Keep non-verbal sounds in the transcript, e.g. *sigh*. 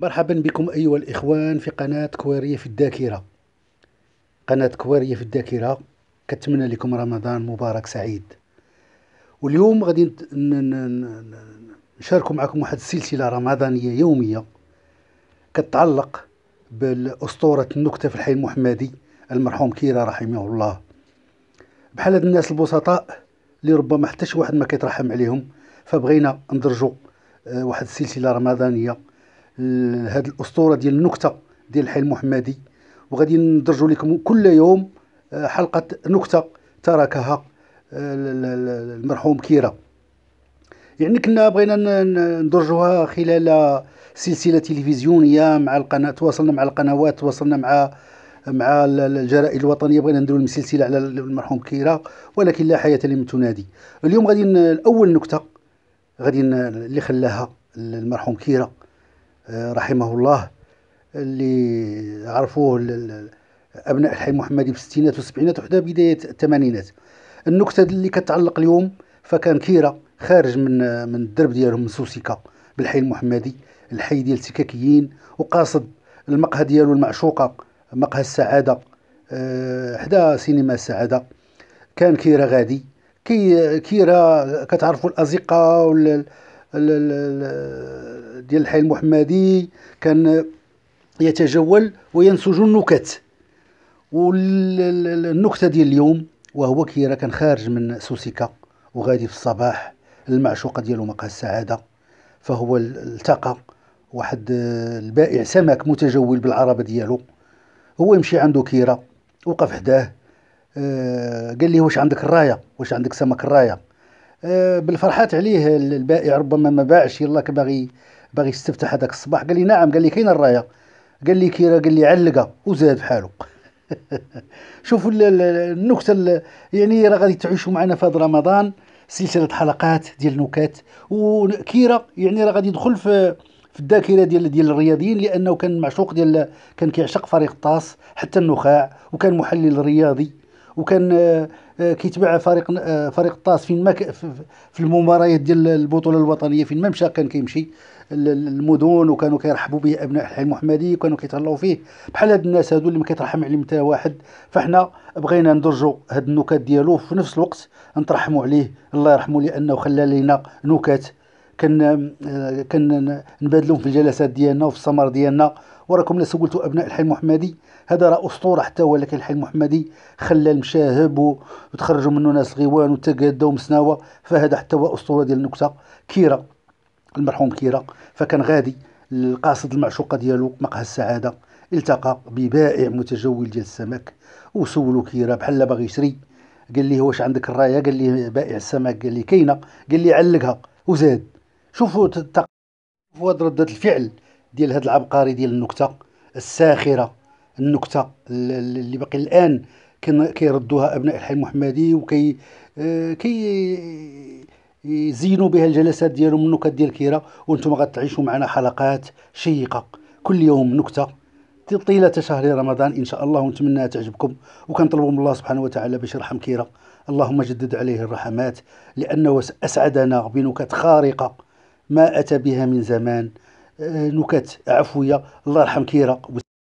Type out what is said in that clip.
مرحبا بكم أيها الإخوان في قناة كوارية في الذاكرة قناة كوارية في الذاكرة كتمنى لكم رمضان مبارك سعيد واليوم غادي نشارك معكم واحد السلسلة رمضانية يومية كتعلق بالأسطورة النكتة في الحي المحمدي المرحوم كيرا رحمه الله بحال هاد الناس البسطاء اللي ربما حتى شي واحد ما كيترحم عليهم فبغينا ندرجو آه، واحد السلسلة رمضانية هذه الاسطوره ديال النكته ديال الحي المحمدي وغادي ندرجوا لكم كل يوم آه، حلقه نكته تركها آه، المرحوم كيرا يعني كنا بغينا ندرجوها خلال سلسله تلفزيونيه مع القناه تواصلنا مع القنوات تواصلنا مع مع الجرائد الوطنيه بغينا نديروا سلسله على المرحوم كيرا ولكن لا حياه لمن تنادي اليوم غادي اول نكته غادي اللي خلاها المرحوم كيرا رحمه الله اللي عرفوه ابناء الحي المحمدي في الستينات والسبعينات وحتى بدايه الثمانينات النكته اللي كتعلق اليوم فكان كيرا خارج من من الدرب ديالهم من سوسيكا بالحي المحمدي الحي ديال السكاكيين وقاصد المقهى ديالو المعشوقه مقهى السعاده آه، حدا سينما السعاده كان كيرا غادي كي كيرا كتعرفوا الازقه ديال الحي المحمدي كان يتجول وينسج النكت والنكته ديال اليوم وهو كيرا كان خارج من سوسيكا وغادي في الصباح المعشوقه ديالو مقهى السعاده فهو التقى واحد البائع سمك متجول بالعربه ديالو هو يمشي عنده كيرا وقف حداه آه، قال ليه واش عندك الرايه واش عندك سمك الرايه آه، بالفرحات عليه البائع ربما ما باعش يلا باغي باغي يستفتح هذاك الصباح قال لي نعم قال لي كاينه الرايه قال لي كيرا قال لي علقه وزاد بحالو *laughs* شوفوا النكته يعني راه غادي تعيشوا معنا في هذا رمضان سلسله حلقات ديال النكات وكيرا يعني راه غادي يدخل في في الذاكره ديال ديال الرياضيين لانه كان معشوق ديال كان كيعشق فريق الطاس حتى النخاع وكان محلل رياضي وكان آه، آه، كيتبع فريق آه، فريق الطاس فين ما في المباريات ديال البطوله الوطنيه فين ما مشى كان كيمشي المدن وكانوا كيرحبوا به ابناء الحي المحمدي وكانوا كيتهلاو فيه بحال هاد الناس هادو اللي ما كيترحم عليهم حتى واحد فاحنا بغينا ندرجوا هاد النكات ديالو في نفس الوقت نترحموا عليه الله يرحمه لانه خلى لينا نكات كن كن نبادلهم في الجلسات ديالنا وفي السمر ديالنا وراكم لا سولتوا ابناء الحي المحمدي هذا راه اسطوره حتى هو لكن الحي المحمدي خلى المشاهب وتخرجوا منه ناس غيوان وتقاده ومسناوه فهذا حتى هو اسطوره ديال النكته كيرا المرحوم كيرا فكان غادي القاصد المعشوقه ديالو مقهى السعاده التقى ببائع متجول ديال السمك وسولو كيرا بحال باغي يشري قال لي واش عندك الرايه قال لي بائع السمك قال لي كاينه قال لي علقها وزاد شوفوا شوفوا ردة الفعل ديال هذا العبقري ديال النكتة الساخرة النكتة اللي باقي الآن كيردوها أبناء الحي المحمدي وكي آه، كي يزينوا بها الجلسات ديالهم النكت ديال كيرا وانتم غتعيشوا معنا حلقات شيقة كل يوم نكتة طيلة شهر رمضان إن شاء الله ونتمنى تعجبكم وكنطلبوا من الله سبحانه وتعالى باش يرحم كيرا اللهم جدد عليه الرحمات لأنه أسعدنا بنكت خارقة ما أتى بها من زمان آه، نكت عفوية الله يرحم كيرة